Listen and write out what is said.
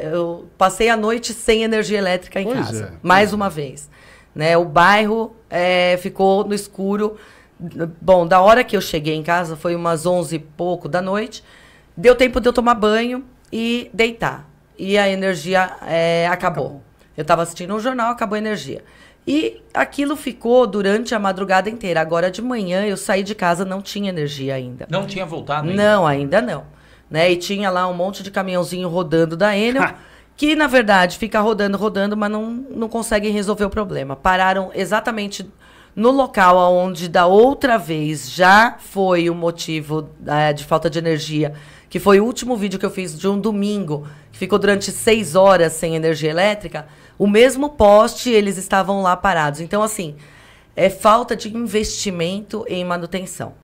Eu passei a noite sem energia elétrica em pois casa, é. mais uma vez. Né, o bairro é, ficou no escuro. Bom, da hora que eu cheguei em casa, foi umas 11 e pouco da noite, deu tempo de eu tomar banho e deitar. E a energia é, acabou. acabou. Eu estava assistindo um jornal, acabou a energia. E aquilo ficou durante a madrugada inteira. Agora de manhã eu saí de casa, não tinha energia ainda. Não tinha voltado ainda? Não, ainda não né? E tinha lá um monte de caminhãozinho rodando da Enel, que na verdade fica rodando, rodando, mas não, não conseguem resolver o problema. Pararam exatamente no local onde da outra vez já foi o motivo é, de falta de energia, que foi o último vídeo que eu fiz de um domingo, que ficou durante seis horas sem energia elétrica, o mesmo poste eles estavam lá parados. Então, assim, é falta de investimento em manutenção.